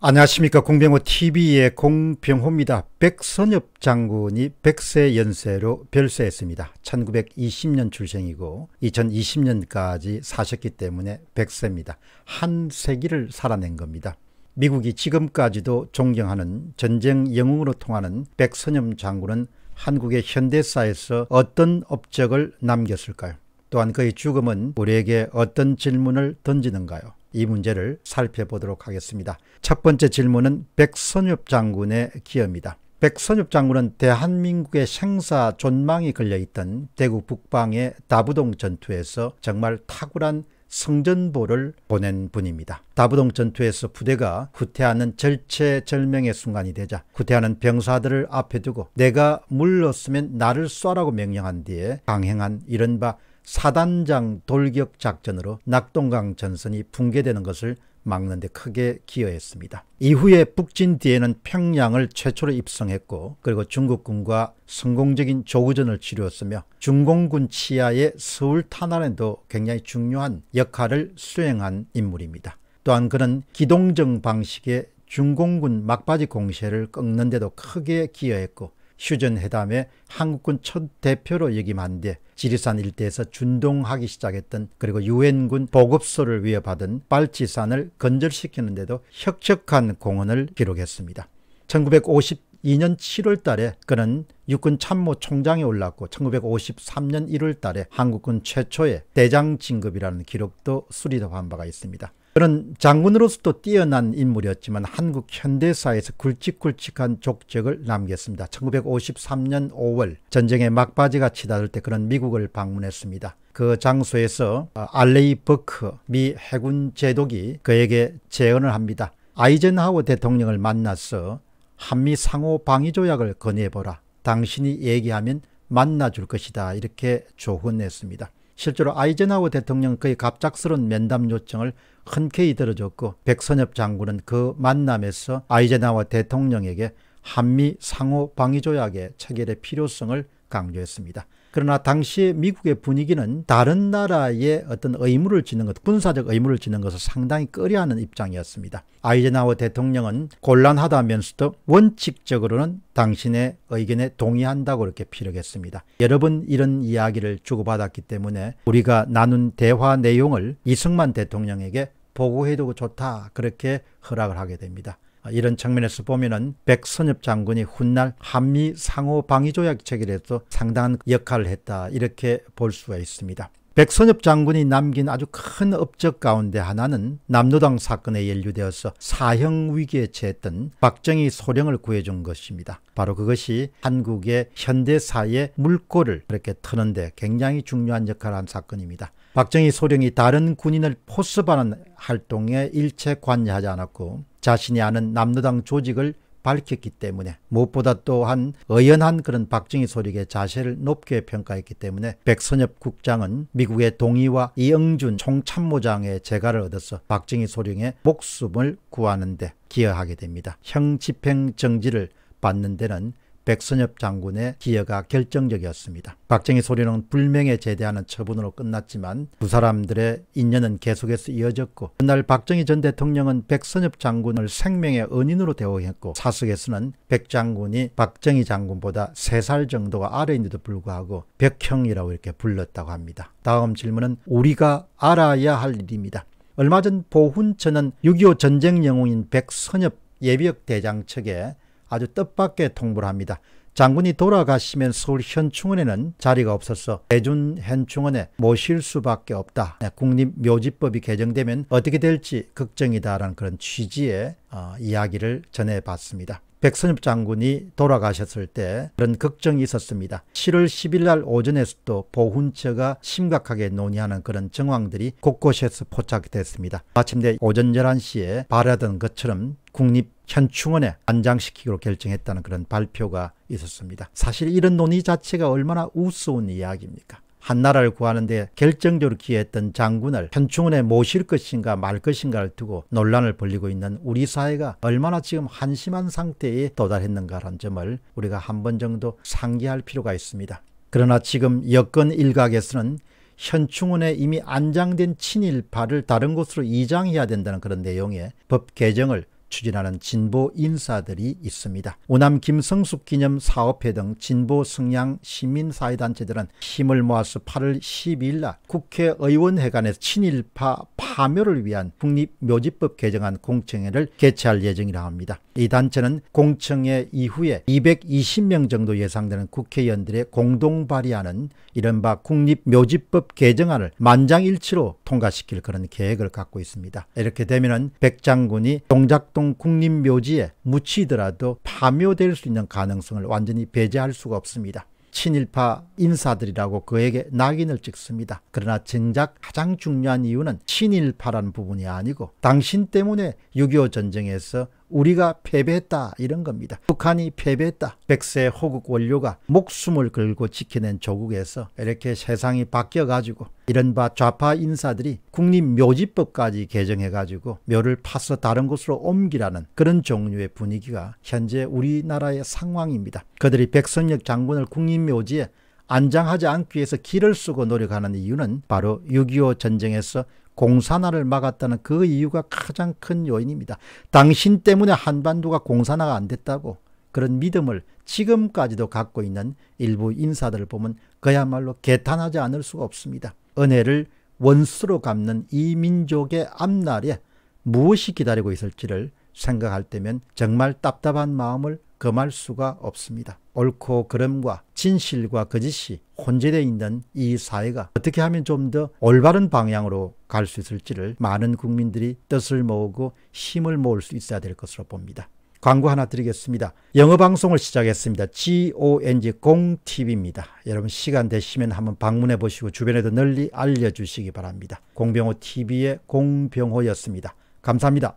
안녕하십니까 공병호 TV의 공병호입니다. 백선엽 장군이 100세 연세로 별세했습니다. 1920년 출생이고 2020년까지 사셨기 때문에 100세입니다. 한 세기를 살아낸 겁니다. 미국이 지금까지도 존경하는 전쟁 영웅으로 통하는 백선엽 장군은 한국의 현대사에서 어떤 업적을 남겼을까요? 또한 그의 죽음은 우리에게 어떤 질문을 던지는가요? 이 문제를 살펴보도록 하겠습니다. 첫 번째 질문은 백선엽 장군의 기여입니다. 백선엽 장군은 대한민국의 생사 존망이 걸려있던 대구 북방의 다부동 전투에서 정말 탁월한 성전보를 보낸 분입니다. 다부동 전투에서 부대가 후퇴하는 절체절명의 순간이 되자 후퇴하는 병사들을 앞에 두고 내가 물렀으면 나를 쏴라고 명령한 뒤에 강행한 이른바 사단장 돌격 작전으로 낙동강 전선이 붕괴되는 것을 막는 데 크게 기여했습니다. 이후에 북진 뒤에는 평양을 최초로 입성했고 그리고 중국군과 성공적인 조우전을 치루었으며 중공군 치하의 서울 탄환에도 굉장히 중요한 역할을 수행한 인물입니다. 또한 그는 기동정 방식의 중공군 막바지 공세를 꺾는 데도 크게 기여했고 휴전 회담에 한국군 첫 대표로 역임한 뒤 지리산 일대에서 준동하기 시작했던 그리고 유엔군 보급소를 위협하던 빨치산을 건절시키는데도 혁혁한 공헌을 기록했습니다. 1952년 7월 달에 그는 육군 참모총장에 올랐고 1953년 1월 달에 한국군 최초의 대장 진급이라는 기록도 수리한 바가 있습니다. 그는 장군으로서도 뛰어난 인물이었지만 한국 현대사에서 굵직굵직한 족적을 남겼습니다. 1953년 5월 전쟁의 막바지가 치닫을 때 그는 미국을 방문했습니다. 그 장소에서 어, 알레이 버크 미 해군 제독이 그에게 제언을 합니다. 아이젠하워 대통령을 만나서 한미 상호 방위 조약을 건의해보라. 당신이 얘기하면 만나줄 것이다. 이렇게 조언했습니다. 실제로 아이젠하워 대통령 그의 갑작스런 면담 요청을 흔쾌히 들어줬고 백선엽 장군은 그 만남에서 아이젠하워 대통령에게 한미 상호 방위조약의 체결의 필요성을 강조했습니다. 그러나 당시 미국의 분위기는 다른 나라의 어떤 의무를 지는 것, 군사적 의무를 지는 것을 상당히 꺼려하는 입장이었습니다. 아이젠하워 대통령은 곤란하다면서도 원칙적으로는 당신의 의견에 동의한다고 이렇게 피력했습니다. 여러 번 이런 이야기를 주고받았기 때문에 우리가 나눈 대화 내용을 이승만 대통령에게 보고해두고 좋다 그렇게 허락을 하게 됩니다. 아, 이런 측면에서 보면은 백선엽 장군이 훗날 한미 상호 방위 조약 체결에도 상당한 역할을 했다 이렇게 볼 수가 있습니다. 백선엽 장군이 남긴 아주 큰 업적 가운데 하나는 남노당 사건에 연루되어서 사형 위기에 처했던 박정희 소령을 구해준 것입니다. 바로 그것이 한국의 현대사의 물꼬를 그렇게 트는데 굉장히 중요한 역할을 한 사건입니다. 박정희 소령이 다른 군인을 포섭하는 활동에 일체 관여하지 않았고 자신이 아는 남노당 조직을 밝혔기 때문에 무엇보다 또한 의연한 그런 박정희 소리의 자세를 높게 평가했기 때문에 백선엽 국장은 미국의 동의와 이영준 총참모장의 재가를 얻어서 박정희 소령의 목숨을 구하는 데 기여하게 됩니다. 형집행 정지를 받는 데는 백선엽 장군의 기여가 결정적이었습니다. 박정희 소련은 불명예 제대하는 처분으로 끝났지만 두 사람들의 인연은 계속해서 이어졌고 그날 박정희 전 대통령은 백선엽 장군을 생명의 은인으로 대우했고 사석에서는 백 장군이 박정희 장군보다 3살 정도가 아래인데도 불구하고 백형이라고 이렇게 불렀다고 합니다. 다음 질문은 우리가 알아야 할 일입니다. 얼마 전 보훈처는 6.25 전쟁 영웅인 백선엽 예비역 대장 측에 아주 뜻밖의 통보를 합니다. 장군이 돌아가시면 서울 현충원에는 자리가 없어서 대준 현충원에 모실 수밖에 없다. 네, 국립묘지법이 개정되면 어떻게 될지 걱정이다라는 그런 취지의 어, 이야기를 전해봤습니다. 백선엽 장군이 돌아가셨을 때 그런 걱정이 있었습니다. 7월 10일 날 오전에서도 보훈처가 심각하게 논의하는 그런 정황들이 곳곳에서 포착됐습니다. 마침내 오전 11시에 바라던 것처럼 국립 현충원에 안장시키기로 결정했다는 그런 발표가 있었습니다. 사실 이런 논의 자체가 얼마나 우스운 이야기입니까? 한나라를 구하는데 결정적으로 기여했던 장군을 현충원에 모실 것인가 말 것인가를 두고 논란을 벌리고 있는 우리 사회가 얼마나 지금 한심한 상태에 도달했는가라는 점을 우리가 한 번 정도 상기할 필요가 있습니다. 그러나 지금 여권 일각에서는 현충원에 이미 안장된 친일파를 다른 곳으로 이장해야 된다는 그런 내용의 법 개정을 추진하는 진보 인사들이 있습니다. 오남 김성숙 기념 사업회 등 진보 성향 시민사회단체들은 힘을 모아서 8월 12일 날 국회의원회관에서 친일파 파멸을 위한 국립묘지법 개정안 공청회를 개최할 예정이라 합니다. 이 단체는 공청회 이후에 220명 정도 예상되는 국회의원들의 공동 발의하는 이른바 국립묘지법 개정안을 만장일치로 통과시킬 그런 계획을 갖고 있습니다. 이렇게 되면 백장군이 동작동 국립묘지에 묻히더라도 파묘될 수 있는 가능성을 완전히 배제할 수가 없습니다. 친일파 인사들이라고 그에게 낙인을 찍습니다. 그러나 진작 가장 중요한 이유는 친일파라는 부분이 아니고 당신 때문에 6.25 전쟁에서 우리가 패배했다 이런 겁니다. 북한이 패배했다. 백세 호국 원료가 목숨을 걸고 지켜낸 조국에서 이렇게 세상이 바뀌어가지고 이른바 좌파 인사들이 국립묘지법까지 개정해가지고 묘를 파서 다른 곳으로 옮기라는 그런 종류의 분위기가 현재 우리나라의 상황입니다. 그들이 백선혁 장군을 국립묘지에 안장하지 않기 위해서 길을 쓰고 노력하는 이유는 바로 6.25 전쟁에서 공산화를 막았다는 그 이유가 가장 큰 요인입니다. 당신 때문에 한반도가 공산화가 안 됐다고 그런 믿음을 지금까지도 갖고 있는 일부 인사들을 보면 그야말로 개탄하지 않을 수가 없습니다. 은혜를 원수로 갚는 이 민족의 앞날에 무엇이 기다리고 있을지를 생각할 때면 정말 답답한 마음을 금할 수가 없습니다. 옳고 그름과 진실과 거짓이 혼재되어 있는 이 사회가 어떻게 하면 좀 더 올바른 방향으로 갈 수 있을지를 많은 국민들이 뜻을 모으고 힘을 모을 수 있어야 될 것으로 봅니다. 광고 하나 드리겠습니다. 영어 방송을 시작했습니다. GONG 공TV입니다. 여러분 시간 되시면 한번 방문해 보시고 주변에도 널리 알려주시기 바랍니다. 공병호 TV의 공병호였습니다. 감사합니다.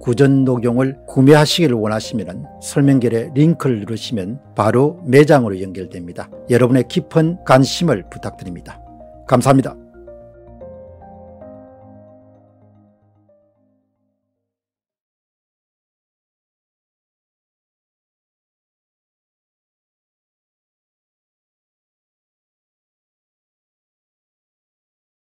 구전독용을 구매하시기를 원하시면 설명글에 링크를 누르시면 바로 매장으로 연결됩니다. 여러분의 깊은 관심을 부탁드립니다. 감사합니다.